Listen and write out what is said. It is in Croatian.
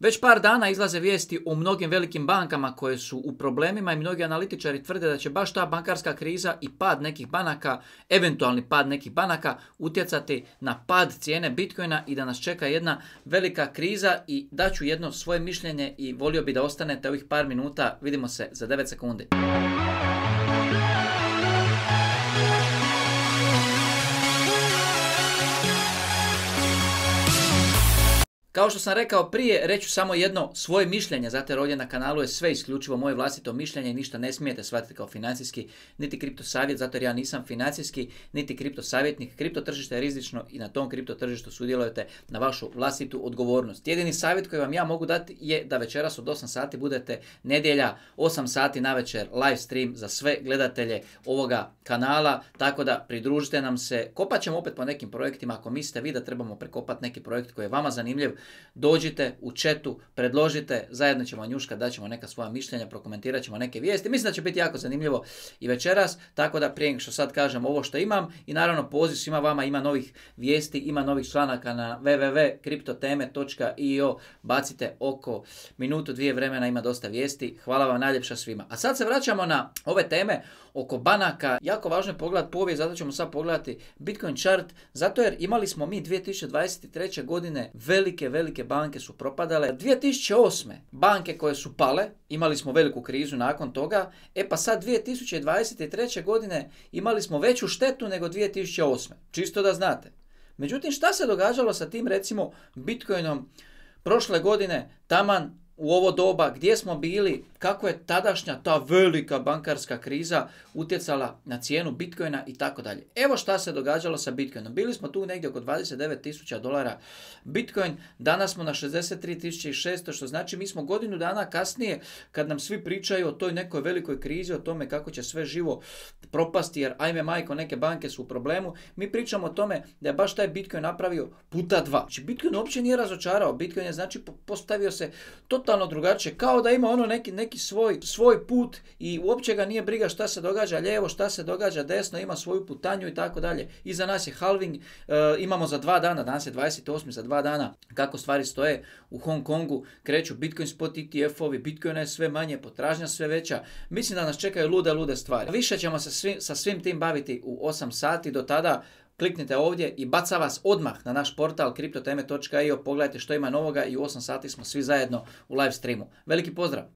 Već par dana izlaze vijesti o mnogim velikim bankama koje su u problemima i mnogi analitičari tvrde da će baš ta bankarska kriza i pad nekih banaka, eventualni pad nekih banaka, utjecati na pad cijene Bitcoina i da nas čeka jedna velika kriza i daću jedno svoje mišljenje i volio bi da ostanete ovih par minuta, vidimo se za 9 sekundi. Kao što sam rekao prije, reću samo jedno svoje mišljenje, zato jer ovdje na kanalu je sve isključivo moje vlastito mišljenje i ništa ne smijete shvatiti kao financijski, niti kripto savjet, zato jer ja nisam financijski, niti kripto savjetnik. Kripto tržište je rizično i na tom kripto tržištu sudjelujete na vašu vlastitu odgovornost. Jedini savjet koji vam ja mogu dati je da večeras od 8 sati budete nedjelja, 8 sati na večer live stream za sve gledatelje ovoga kanala, tako da pridružite nam se. Kopat ćemo opet po nekim projektima, ako mislite vi da trebamo prekopati neki projekt koji je vama zanimljiv, dođite u četu, predložite, zajedno ćemo njuška, daćemo neka svoja mišljenja, prokomentirat ćemo neke vijesti. Mislim da će biti jako zanimljivo i večeras, tako da prije što sad kažem ovo što imam i naravno poziv svima vama ima novih vijesti, ima novih članaka na www.kriptoteme.io, bacite oko minutu, dvije vremena ima dosta vijesti. Hvala vam najljepša svima. A sad se vraćamo na ove teme oko banaka. Jako važno je pogled povijest, zato ćemo sad pogledati Bitcoin chart, zato jer imali smo mi 2023. godine velike, velike banke su propadale. 2008. banke koje su pale, imali smo veliku krizu nakon toga, e pa sad 2023. godine imali smo veću štetu nego 2008. Čisto da znate. Međutim, šta se događalo sa tim recimo Bitcoinom prošle godine, taman u ovo doba, gdje smo bili, kako je tadašnja ta velika bankarska kriza utjecala na cijenu Bitcoina i tako dalje. Evo šta se događalo sa Bitcoinom. Bili smo tu negdje oko 29.000 dolara Bitcoin, danas smo na 63.600 što znači mi smo godinu dana kasnije kad nam svi pričaju o toj nekoj velikoj krizi, o tome kako će sve živo propasti jer ajme majko neke banke su u problemu, mi pričamo o tome da je baš taj Bitcoin napravio puta dva. Znači Bitcoin uopće nije razočarao, Bitcoin je znači postavio se totalno drugačije kao da ima ono neki, neki neki svoj, svoj put i uopće ga nije briga šta se događa lijevo, šta se događa desno, ima svoju putanju i tako dalje. Iza nas je halving, e, imamo za dva dana, danas je 28. za dva dana, kako stvari stoje u Hong Kongu, kreću Bitcoin spot ETF-ovi, Bitcoin je sve manje, potražnja sve veća. Mislim da nas čekaju lude, lude stvari. Više ćemo se sa svim tim baviti u 8 sati, do tada kliknite ovdje i baca vas odmah na naš portal kriptoteme.io, pogledajte što ima novoga i u 8 sati smo svi zajedno u live streamu. Veliki pozdrav!